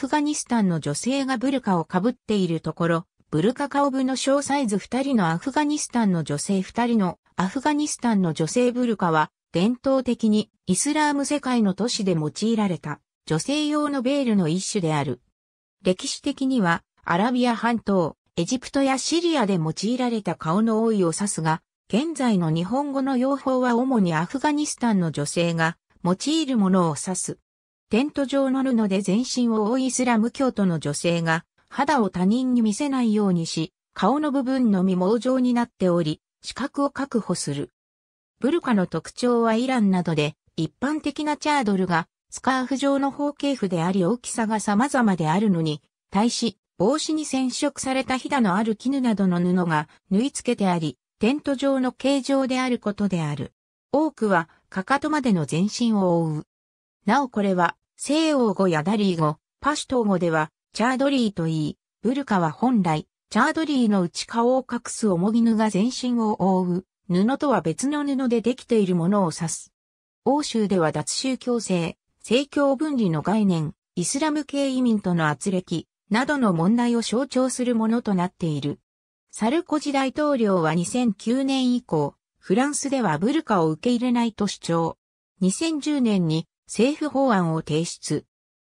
フガニスタンの女性がブルカを被っているところ、ブルカ顔部の小サイズ2人のアフガニスタンの女性2人のアフガニスタンの女性ブルカは伝統的にイスラーム世界の都市で用いられた女性用のベールの一種である。歴史的にはアラビア半島、エジプトやシリアで用いられた顔の多いを指すが、現在の日本語の用法は主にアフガニスタンの女性が用いるものを指す。テント状の布で全身を覆うイスラム教徒の女性が、肌を他人に見せないようにし、顔の部分のみ毛状になっており、視覚を確保する。ブルカの特徴はイランなどで、一般的なチャードルが、スカーフ状の方形譜であり大きさが様々であるのに、対し、帽子に染色されたヒダのある絹などの布が縫い付けてあり、テント状の形状であることである。多くは、かかとまでの全身を覆う。なおこれは、西欧語やダリー語、パシュトー語では、チャードリーと言い、ブルカは本来、チャードリーの内顔を隠す重絹が全身を覆う、布とは別の布でできているものを指す。欧州では脱宗教制、政教分離の概念、イスラム系移民との圧力、などの問題を象徴するものとなっている。サルコジ大統領は2009年以降、フランスではブルカを受け入れないと主張。2010年に政府法案を提出。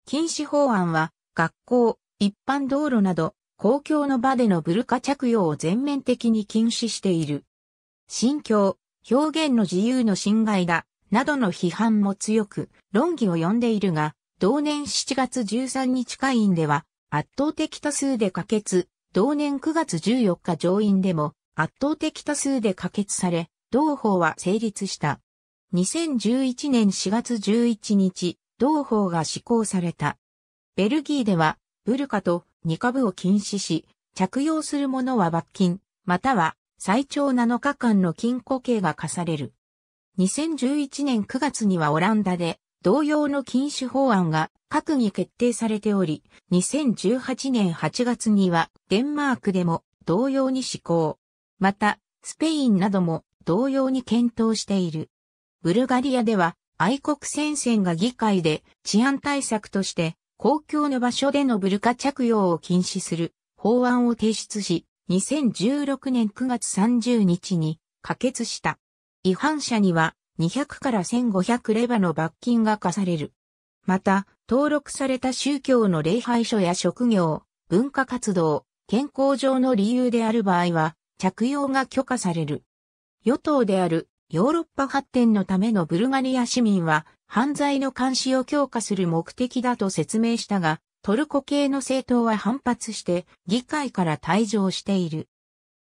禁止法案は、学校、一般道路など、公共の場でのブルカ着用を全面的に禁止している。信教、表現の自由の侵害だ、などの批判も強く、論議を呼んでいるが、同年7月13日会員では、圧倒的多数で可決、同年9月14日上院でも、圧倒的多数で可決され、同法は成立した。2011年4月11日、同法が施行された。ベルギーでは、ブルカとニカブを禁止し、着用する者は罰金、または最長7日間の禁錮刑が課される。2011年9月にはオランダで同様の禁止法案が閣議決定されており、2018年8月にはデンマークでも同様に施行。また、スペインなども同様に検討している。ブルガリアでは愛国戦線が議会で治安対策として公共の場所でのブルカ着用を禁止する法案を提出し、2016年9月30日に可決した。違反者には200から1500レバの罰金が課される。また、登録された宗教の礼拝所や職業、文化活動、健康上の理由である場合は、着用が許可される。与党であるヨーロッパ発展のためのブルガリア市民は犯罪の監視を強化する目的だと説明したが、トルコ系の政党は反発して議会から退場している。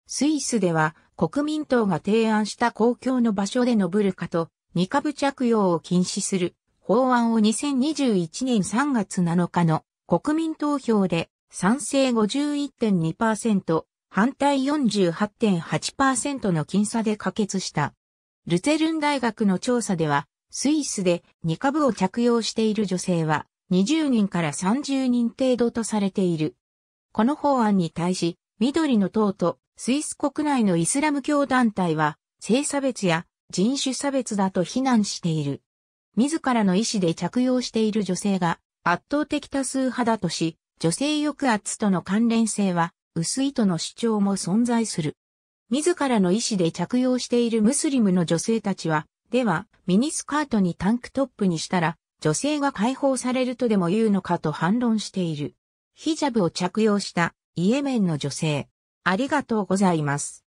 スイスでは国民党が提案した公共の場所でのブルカとニカブ着用を禁止する法案を2021年3月7日の国民投票で賛成51.2%、反対48.8%の僅差で可決した。ルツェルン大学の調査では、スイスでニカブを着用している女性は20人から30人程度とされている。この法案に対し、緑の党とスイス国内のイスラム教団体は、性差別や人種差別だと非難している。自らの意思で着用している女性が圧倒的多数派だとし、女性抑圧との関連性は薄いとの主張も存在する。自らの意思で着用しているムスリムの女性たちは、では、ミニスカートにタンクトップにしたら、女性が解放されるとでも言うのかと反論している。ヒジャブを着用したイエメンの女性。ありがとうございます。